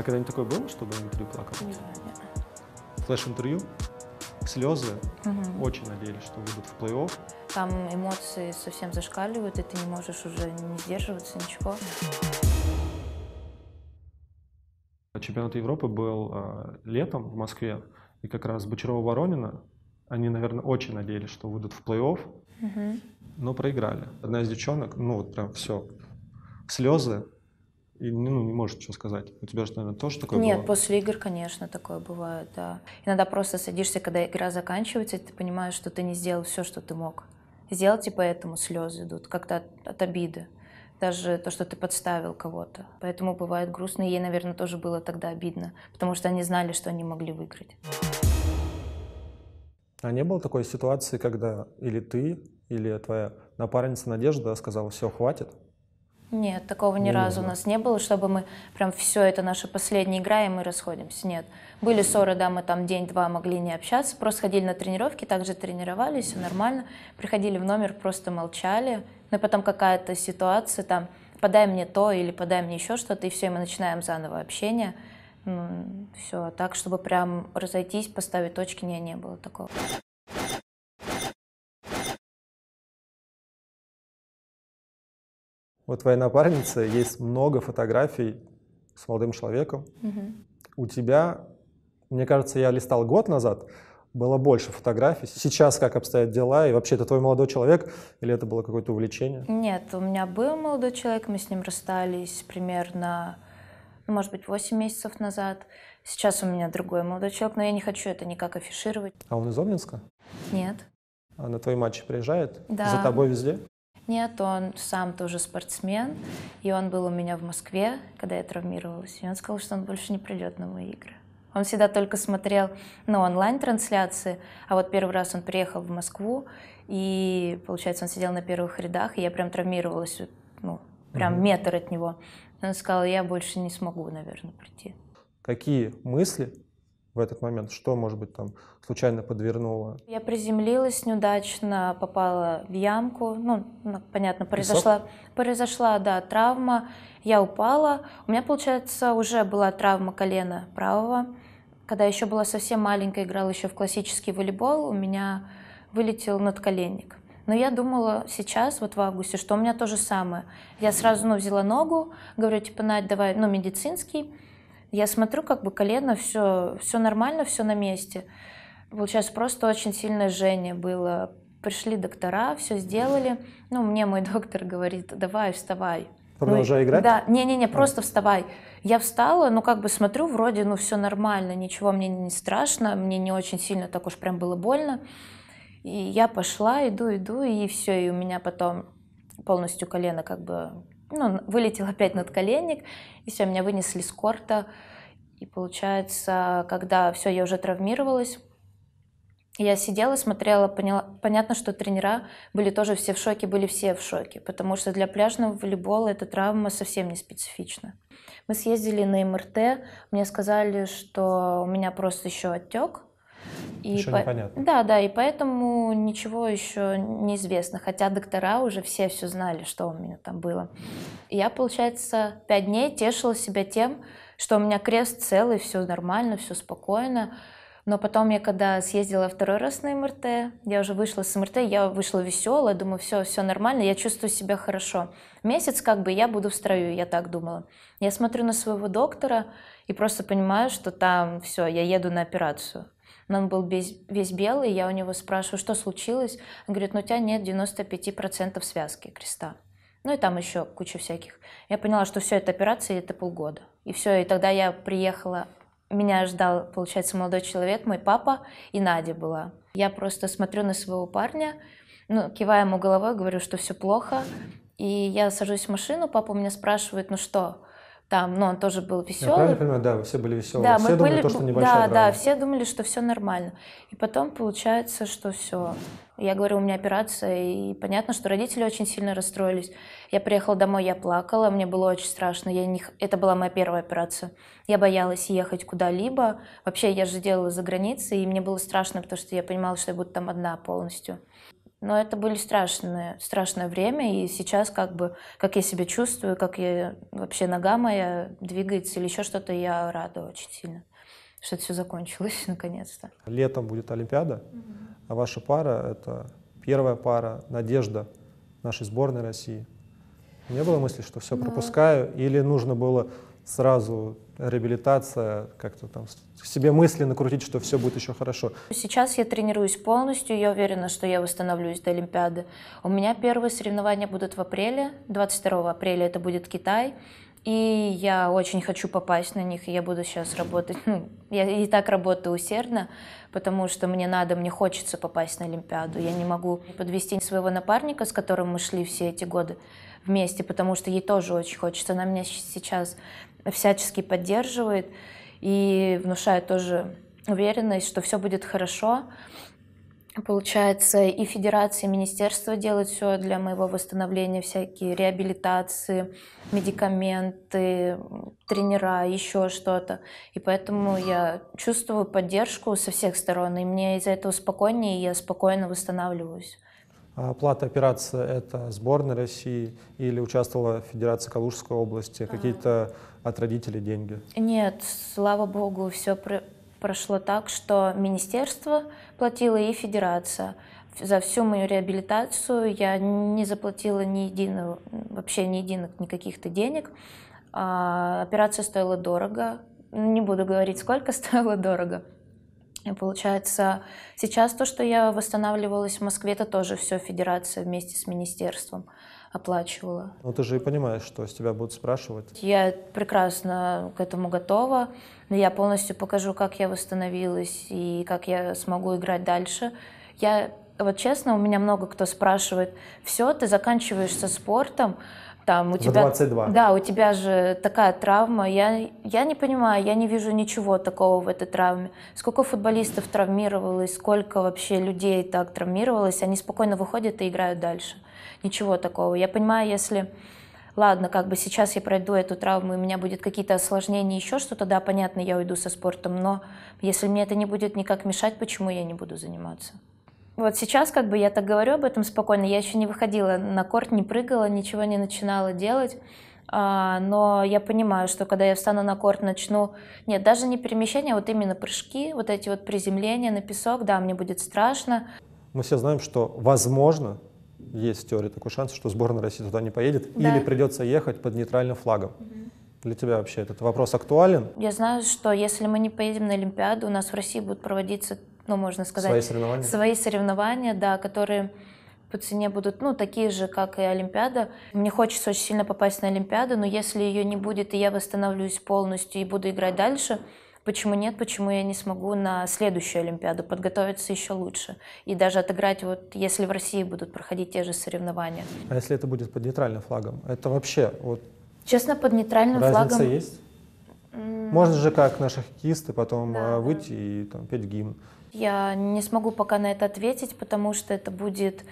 А когда-нибудь такое было, чтобы на интервью плакал? Не знаю, нет. интервью Слезы угу. очень надеялись, что выйдут в плей-офф. Там эмоции совсем зашкаливают, и ты не можешь уже не сдерживаться, ничего. Чемпионат Европы был э, летом в Москве, и как раз Бочарова-Воронина, они, наверное, очень надеялись, что выйдут в плей-офф, угу. но проиграли. Одна из девчонок, ну вот прям все, слезы, и ну, не можешь ничего сказать. У тебя же, наверное, тоже такое Нет, было? после игр, конечно, такое бывает, да. Иногда просто садишься, когда игра заканчивается, и ты понимаешь, что ты не сделал все, что ты мог. Сделать, типа, и поэтому слезы идут, как-то от, от обиды. Даже то, что ты подставил кого-то. Поэтому бывает грустно, и ей, наверное, тоже было тогда обидно, потому что они знали, что они могли выиграть. А не было такой ситуации, когда или ты, или твоя напарница Надежда сказала, все, хватит, нет, такого ни разу у нас не было, чтобы мы прям все это наша последняя игра, и мы расходимся. Нет. Были ссоры, да, мы там день-два могли не общаться, просто ходили на тренировки, также тренировались, все нормально. Приходили в номер, просто молчали. Но ну, потом какая-то ситуация, там, подай мне то или подай мне еще что-то, и все, и мы начинаем заново общение. Все, а так, чтобы прям разойтись, поставить точки, не, не было такого. Вот твоя напарница, есть много фотографий с молодым человеком. Угу. У тебя, мне кажется, я листал год назад, было больше фотографий. Сейчас как обстоят дела? И вообще, это твой молодой человек или это было какое-то увлечение? Нет, у меня был молодой человек, мы с ним расстались примерно, ну, может быть, 8 месяцев назад. Сейчас у меня другой молодой человек, но я не хочу это никак афишировать. А он из Обнинска? Нет. А на твои матчи приезжает? Да. За тобой везде? нет, он сам тоже спортсмен, и он был у меня в Москве, когда я травмировалась, и он сказал, что он больше не придет на мои игры. Он всегда только смотрел ну, онлайн-трансляции, а вот первый раз он приехал в Москву, и, получается, он сидел на первых рядах, и я прям травмировалась, ну, прям mm-hmm. метр от него. Он сказал, я больше не смогу, наверное, прийти. Какие мысли в этот момент? Что, может быть, там случайно подвернуло? Я приземлилась неудачно, попала в ямку. Ну, ну понятно, произошла, Песок? произошла да, травма. Я упала. У меня, получается, уже была травма колена правого. Когда еще была совсем маленькая, играла еще в классический волейбол, у меня вылетел надколенник. Но я думала сейчас, вот в августе, что у меня то же самое. Я сразу ну, взяла ногу, говорю, типа, Надь, давай, ну, медицинский. Я смотрю, как бы колено, все, все нормально, все на месте. Получается, просто очень сильное жжение было. Пришли доктора, все сделали. Ну, мне мой доктор говорит, давай, вставай. Продолжай ну, играть? Да, не-не-не, а. просто а. вставай. Я встала, ну как бы смотрю, вроде, ну все нормально, ничего мне не страшно, мне не очень сильно так уж прям было больно. И я пошла, иду, иду, и все, и у меня потом полностью колено как бы ну, вылетел опять над коленник, и все, меня вынесли с корта. И получается, когда все, я уже травмировалась, я сидела, смотрела, поняла, понятно, что тренера были тоже все в шоке, были все в шоке, потому что для пляжного волейбола эта травма совсем не специфична. Мы съездили на МРТ, мне сказали, что у меня просто еще отек, и еще по... непонятно. Да, да, и поэтому ничего еще неизвестно, хотя доктора уже все все знали, что у меня там было. И я, получается, пять дней тешила себя тем, что у меня крест целый, все нормально, все спокойно. Но потом я когда съездила второй раз на МРТ, я уже вышла с МРТ, я вышла веселая, думаю, все, все нормально, я чувствую себя хорошо. Месяц как бы я буду в строю, я так думала. Я смотрю на своего доктора и просто понимаю, что там все, я еду на операцию но он был весь, весь белый, я у него спрашиваю, что случилось? Он говорит, ну у тебя нет 95% связки креста. Ну и там еще куча всяких. Я поняла, что все это операция, это полгода. И все, и тогда я приехала, меня ждал, получается, молодой человек, мой папа, и Надя была. Я просто смотрю на своего парня, ну, киваю ему головой, говорю, что все плохо. И я сажусь в машину, папа меня спрашивает, ну что, там, но ну, он тоже был веселый. Я правильно понимаю, да, все были веселые. Да, все мы думали, были, то, что небольшая да, драма. да, все думали, что все нормально. И потом получается, что все. Я говорю, у меня операция, и понятно, что родители очень сильно расстроились. Я приехала домой, я плакала, мне было очень страшно. Я не... Это была моя первая операция. Я боялась ехать куда-либо. Вообще, я же делала за границей, и мне было страшно, потому что я понимала, что я буду там одна полностью. Но это были страшные, страшное время, и сейчас как бы, как я себя чувствую, как я вообще нога моя двигается или еще что-то, я рада очень сильно, что это все закончилось наконец-то. Летом будет Олимпиада, угу. а ваша пара — это первая пара, надежда нашей сборной России. Не было мысли, что все Но... пропускаю, или нужно было сразу реабилитация, как-то там себе мысли накрутить, что все будет еще хорошо. Сейчас я тренируюсь полностью, я уверена, что я восстановлюсь до Олимпиады. У меня первые соревнования будут в апреле, 22 апреля это будет Китай. И я очень хочу попасть на них, и я буду сейчас работать. Ну, я и так работаю усердно, потому что мне надо, мне хочется попасть на Олимпиаду. Я не могу подвести своего напарника, с которым мы шли все эти годы вместе, потому что ей тоже очень хочется. Она меня сейчас всячески поддерживает и внушает тоже уверенность, что все будет хорошо. Получается, и федерация, и министерство делают все для моего восстановления, всякие реабилитации, медикаменты, тренера, еще что-то. И поэтому я чувствую поддержку со всех сторон, и мне из-за этого спокойнее, и я спокойно восстанавливаюсь. А Плата операции – это сборная России или участвовала Федерация Калужской области? А. Какие-то от родителей деньги? Нет, слава богу, все прошло так, что министерство платило и федерация. За всю мою реабилитацию я не заплатила ни единого, вообще ни единых никаких-то денег. А, операция стоила дорого. Ну, не буду говорить, сколько стоило дорого. И получается, сейчас то, что я восстанавливалась в Москве, это тоже все федерация вместе с министерством оплачивала. Ну ты же и понимаешь, что с тебя будут спрашивать. Я прекрасно к этому готова. Я полностью покажу, как я восстановилась и как я смогу играть дальше. Я вот честно, у меня много кто спрашивает, все, ты заканчиваешься спортом, там у тебя, 22. Да, у тебя же такая травма. Я, я не понимаю, я не вижу ничего такого в этой травме. Сколько футболистов травмировалось, сколько вообще людей так травмировалось, они спокойно выходят и играют дальше. Ничего такого. Я понимаю, если ладно, как бы сейчас я пройду эту травму, и у меня будет какие-то осложнения, еще что-то, да, понятно, я уйду со спортом, но если мне это не будет никак мешать, почему я не буду заниматься? Вот сейчас как бы я так говорю об этом спокойно, я еще не выходила на корт, не прыгала, ничего не начинала делать, а, но я понимаю, что когда я встану на корт, начну... Нет, даже не перемещение, а вот именно прыжки, вот эти вот приземления на песок, да, мне будет страшно. Мы все знаем, что возможно, есть теория такой шанс, что сборная России туда не поедет, да. или придется ехать под нейтральным флагом. Угу. Для тебя вообще этот вопрос актуален? Я знаю, что если мы не поедем на Олимпиаду, у нас в России будут проводиться ну, можно сказать... Свои соревнования? Свои соревнования, да, которые по цене будут, ну, такие же, как и Олимпиада. Мне хочется очень сильно попасть на Олимпиаду, но если ее не будет, и я восстановлюсь полностью и буду играть дальше, почему нет, почему я не смогу на следующую Олимпиаду подготовиться еще лучше и даже отыграть, вот если в России будут проходить те же соревнования. А если это будет под нейтральным флагом? Это вообще вот... Честно, под нейтральным разница флагом... Разница есть? Можно же, как наши хоккеисты, потом а, да, выйти да. и там, петь гимн. Я не смогу пока на это ответить, потому что это будет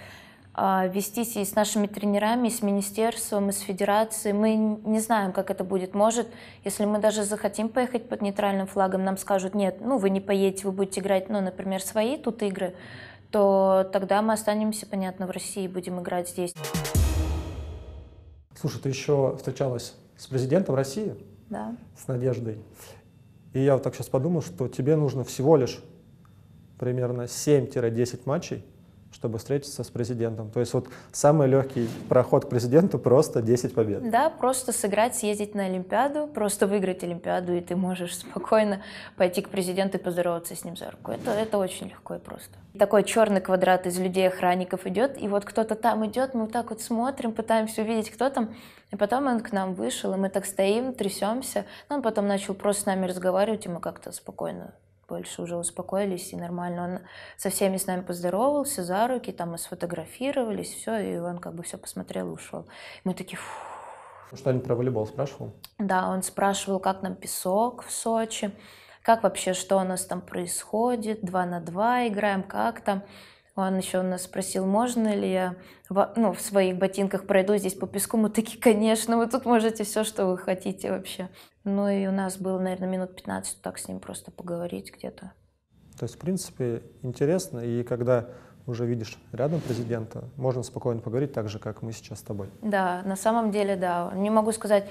а, вестись и с нашими тренерами, и с министерством, и с федерацией. Мы не знаем, как это будет. Может, если мы даже захотим поехать под нейтральным флагом, нам скажут, нет, ну вы не поедете, вы будете играть, ну, например, свои тут игры, то тогда мы останемся, понятно, в России и будем играть здесь. Слушай, ты еще встречалась с президентом России? Да. С Надеждой. И я вот так сейчас подумал, что тебе нужно всего лишь примерно 7-10 матчей, чтобы встретиться с президентом. То есть вот самый легкий проход к президенту просто 10 побед. Да, просто сыграть, съездить на Олимпиаду, просто выиграть Олимпиаду, и ты можешь спокойно пойти к президенту и поздороваться с ним за руку. Это, это очень легко и просто. Такой черный квадрат из людей-охранников идет, и вот кто-то там идет, мы так вот смотрим, пытаемся увидеть, кто там. И потом он к нам вышел, и мы так стоим, трясемся. Но он потом начал просто с нами разговаривать, и мы как-то спокойно больше уже успокоились и нормально. Он со всеми с нами поздоровался, за руки, там мы сфотографировались, все, и он как бы все посмотрел и ушел. Мы такие, фу, ну, что-нибудь про волейбол спрашивал? Да, он спрашивал, как нам песок в Сочи, как вообще, что у нас там происходит, два на два играем, как там. Он еще у нас спросил, можно ли я ну, в своих ботинках пройду здесь по песку. Мы такие, конечно, вы тут можете все, что вы хотите вообще. Ну и у нас было, наверное, минут 15 так с ним просто поговорить где-то. То есть, в принципе, интересно. И когда уже видишь рядом президента, можно спокойно поговорить так же, как мы сейчас с тобой. Да, на самом деле, да. Не могу сказать,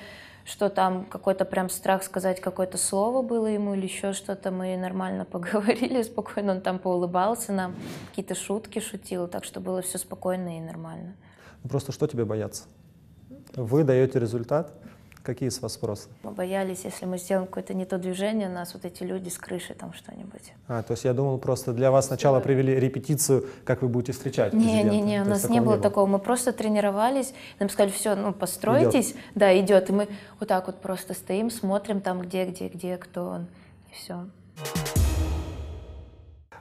что там какой-то прям страх сказать какое-то слово было ему или еще что-то. Мы нормально поговорили, спокойно он там поулыбался нам, какие-то шутки шутил, так что было все спокойно и нормально. Просто что тебе бояться? Вы даете результат, Какие с вас спросы? Мы боялись, если мы сделаем какое-то не то движение, нас вот эти люди с крыши там что-нибудь. А, то есть я думал, просто для вас сначала привели репетицию, как вы будете встречать Не, не, не, у нас не было, не было такого. Мы просто тренировались, нам сказали, все, ну, постройтесь. Идет. Да, идет. И мы вот так вот просто стоим, смотрим там, где, где, где, кто он. И все.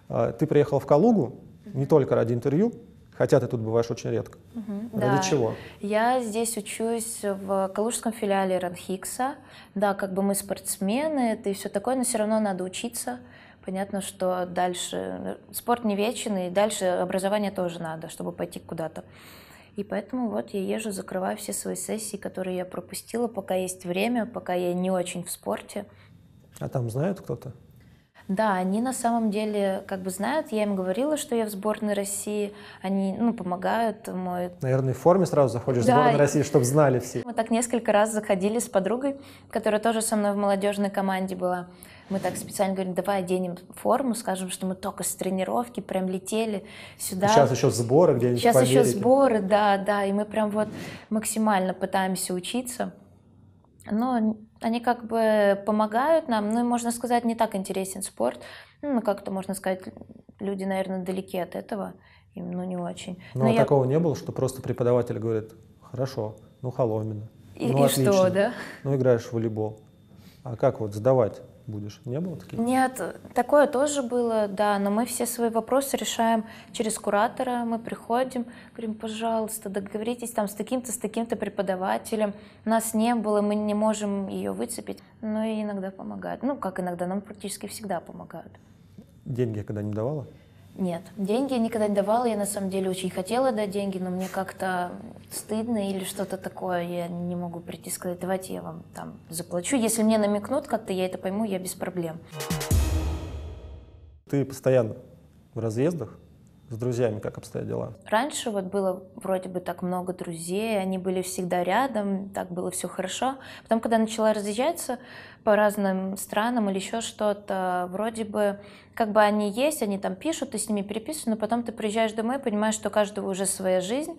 А, ты приехал в Калугу не только ради интервью, Хотя ты тут бываешь очень редко. Угу, Ради да. чего? Я здесь учусь в калужском филиале Ранхикса. Да, как бы мы спортсмены, это и все такое, но все равно надо учиться. Понятно, что дальше э, спорт не вечен, и дальше образование тоже надо, чтобы пойти куда-то. И поэтому вот я езжу, закрываю все свои сессии, которые я пропустила, пока есть время, пока я не очень в спорте. А там знают кто-то? Да, они на самом деле как бы знают, я им говорила, что я в сборной России, они, ну, помогают. Мой... Наверное, в форме сразу заходишь да, в сборную России, чтобы знали все. Мы так несколько раз заходили с подругой, которая тоже со мной в молодежной команде была. Мы так специально говорим, давай оденем форму, скажем, что мы только с тренировки прям летели сюда. Сейчас еще сборы где-нибудь Сейчас еще сборы, да, да, и мы прям вот максимально пытаемся учиться. Но они как бы помогают нам, ну, и можно сказать, не так интересен спорт, ну, ну как-то можно сказать, люди, наверное, далеки от этого, им, ну, не очень. Ну, а я... такого не было, что просто преподаватель говорит, хорошо, ну, Холомина, ну, и отлично, что, да? ну, играешь в волейбол, а как вот сдавать? будешь? Не было таких? Нет, такое тоже было, да, но мы все свои вопросы решаем через куратора, мы приходим, говорим, пожалуйста, договоритесь там с таким-то, с таким-то преподавателем, нас не было, мы не можем ее выцепить, но и иногда помогают, ну, как иногда, нам практически всегда помогают. Деньги когда не давала? Нет, деньги я никогда не давала. Я на самом деле очень хотела дать деньги, но мне как-то стыдно или что-то такое. Я не могу прийти и сказать, давайте я вам там заплачу. Если мне намекнут как-то, я это пойму, я без проблем. Ты постоянно в разъездах? с друзьями как обстоят дела? Раньше вот было вроде бы так много друзей, они были всегда рядом, так было все хорошо. Потом, когда начала разъезжаться по разным странам или еще что-то, вроде бы как бы они есть, они там пишут, ты с ними переписываешь, но потом ты приезжаешь домой и понимаешь, что у каждого уже своя жизнь,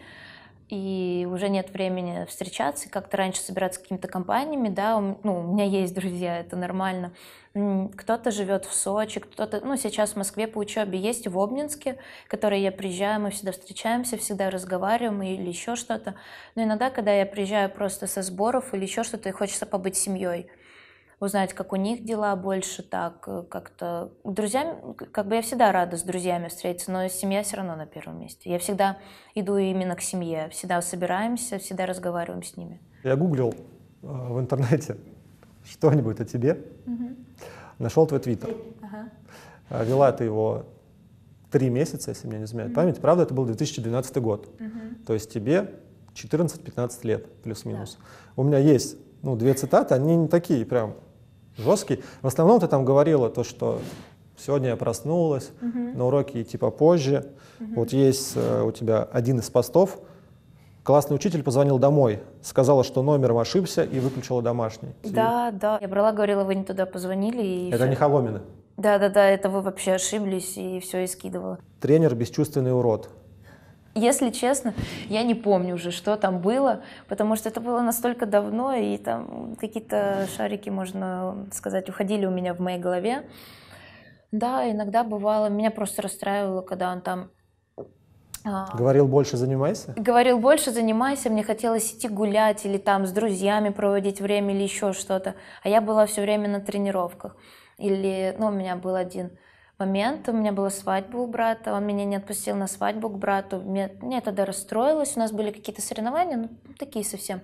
и уже нет времени встречаться, как-то раньше собираться с какими-то компаниями, да, у, ну, у меня есть друзья, это нормально. Кто-то живет в Сочи, кто-то, ну, сейчас в Москве по учебе есть, в Обнинске, которые я приезжаю, мы всегда встречаемся, всегда разговариваем или еще что-то. Но иногда, когда я приезжаю просто со сборов или еще что-то, и хочется побыть семьей, узнать, как у них дела больше, так э, как-то друзьями. как бы я всегда рада с друзьями встретиться, но семья все равно на первом месте. Я всегда иду именно к семье, всегда собираемся, всегда разговариваем с ними. Я гуглил э, в интернете что-нибудь о тебе, угу. нашел твой твиттер. Ага. Э, вела ты его три месяца, если меня не изменяет mm память, правда, это был 2012 год. mm То есть тебе 14-15 лет, плюс-минус. Yeah. У меня есть ну, две цитаты, они не такие прям жесткий. В основном ты там говорила то, что сегодня я проснулась, Uh -huh. на уроки идти попозже. Uh -huh. Вот есть э, у тебя один из постов. Классный учитель позвонил домой, сказала, что номер ошибся и выключила домашний. Да, и... да. Я брала, говорила, вы не туда позвонили. И это все. не холомины. Да, да, да, это вы вообще ошиблись и все, и скидывала. Тренер – бесчувственный урод. Если честно, я не помню уже, что там было, потому что это было настолько давно, и там какие-то шарики, можно сказать, уходили у меня в моей голове. Да, иногда бывало, меня просто расстраивало, когда он там а, Говорил больше занимайся? Говорил больше занимайся, мне хотелось идти гулять или там с друзьями проводить время или еще что-то. А я была все время на тренировках. Или, ну, у меня был один момент. У меня была свадьба у брата, он меня не отпустил на свадьбу к брату. Мне, мне тогда расстроилось, у нас были какие-то соревнования, ну, такие совсем.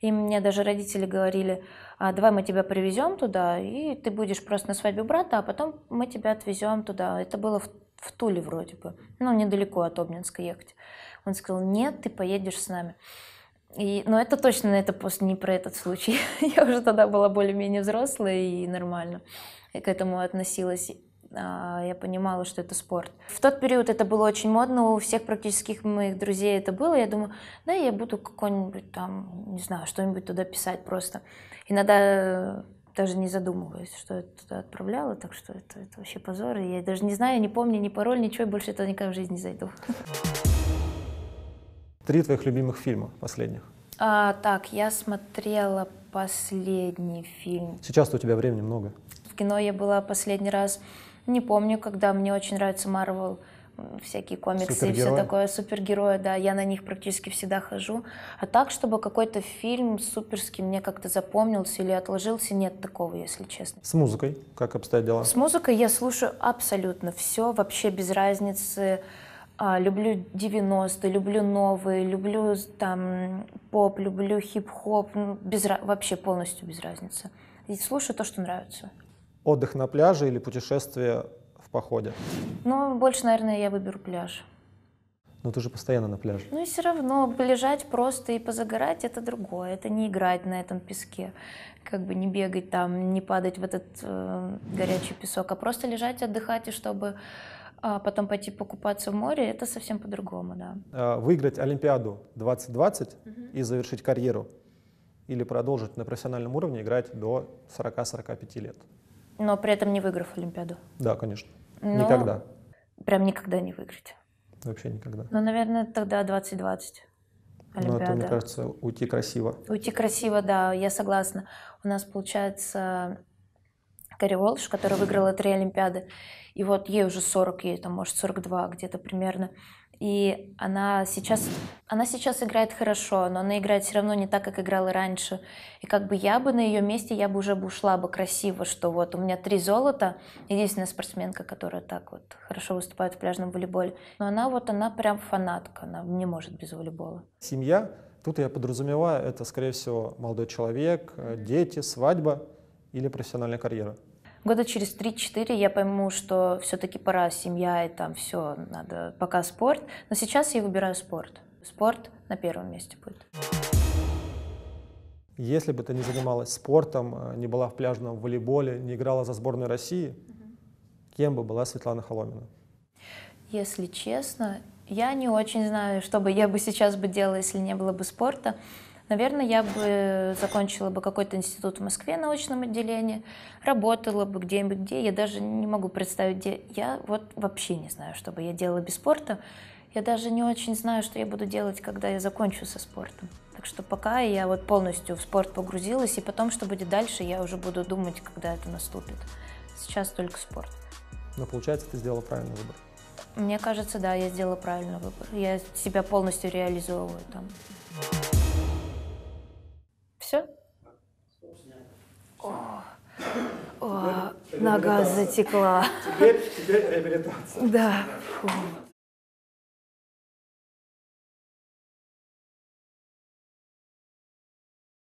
И мне даже родители говорили, а, давай мы тебя привезем туда, и ты будешь просто на свадьбе брата, а потом мы тебя отвезем туда. Это было в, в Туле вроде бы, ну, недалеко от Обнинска ехать. Он сказал, нет, ты поедешь с нами. И, но это точно это просто не про этот случай. Я уже тогда была более-менее взрослая и нормально к этому относилась. А, я понимала, что это спорт. В тот период это было очень модно, у всех практических моих друзей это было. Я думаю, да, я буду какой-нибудь там, не знаю, что-нибудь туда писать просто. Иногда э, даже не задумываюсь, что я туда отправляла, так что это, это вообще позор. И я даже не знаю, не помню ни пароль, ничего, больше этого никогда в жизни не зайду. Три твоих любимых фильма последних. А, так, я смотрела последний фильм. Сейчас у тебя времени много. В кино я была последний раз не помню, когда мне очень нравится Марвел всякие комиксы и все такое, супергерои, да, я на них практически всегда хожу. А так, чтобы какой-то фильм суперский мне как-то запомнился или отложился, нет такого, если честно. С музыкой как обстоят дела? С музыкой я слушаю абсолютно все, вообще без разницы. А, люблю 90-е, люблю новые, люблю там поп, люблю хип-хоп, ну, без, вообще полностью без разницы. И слушаю то, что нравится. Отдых на пляже или путешествие в походе? Ну, больше, наверное, я выберу пляж. Но ты же постоянно на пляже. Ну и все равно полежать просто и позагорать это другое. Это не играть на этом песке, как бы не бегать там, не падать в этот э, горячий песок, а просто лежать, отдыхать и чтобы а потом пойти покупаться в море, это совсем по-другому, да. А, выиграть Олимпиаду 2020 угу. и завершить карьеру или продолжить на профессиональном уровне играть до 40-45 лет? Но при этом не выиграв Олимпиаду. Да, конечно. Но никогда. Прям никогда не выиграть. Вообще никогда. Ну, наверное, тогда 2020. Олимпиада. Ну, это, мне кажется, уйти красиво. Уйти красиво, да, я согласна. У нас, получается, Кэрри Уолш, которая выиграла три Олимпиады, и вот ей уже 40, ей там, может, 42 где-то примерно. И она сейчас, она сейчас играет хорошо, но она играет все равно не так, как играла раньше. И как бы я бы на ее месте, я бы уже бы ушла бы красиво, что вот у меня три золота, единственная спортсменка, которая так вот хорошо выступает в пляжном волейболе. Но она вот, она прям фанатка, она не может без волейбола. Семья, тут я подразумеваю, это, скорее всего, молодой человек, э, дети, свадьба или профессиональная карьера года через 3-4 я пойму, что все-таки пора семья и там все, надо пока спорт. Но сейчас я выбираю спорт. Спорт на первом месте будет. Если бы ты не занималась спортом, э, не была в пляжном волейболе, не играла за сборную России, угу. кем бы была Светлана Холомина? Если честно, я не очень знаю, что бы я бы сейчас бы делала, если не было бы спорта. Наверное, я бы закончила бы какой-то институт в Москве научном отделении, работала бы где-нибудь, где. Я даже не могу представить, где. Я вот вообще не знаю, что бы я делала без спорта. Я даже не очень знаю, что я буду делать, когда я закончу со спортом. Так что пока я вот полностью в спорт погрузилась, и потом, что будет дальше, я уже буду думать, когда это наступит. Сейчас только спорт. Но получается, ты сделала правильный выбор. Мне кажется, да, я сделала правильный выбор. Я себя полностью реализовываю там. Все? О, о, нога затекла. Теперь, теперь реабилитация. Да. Фу.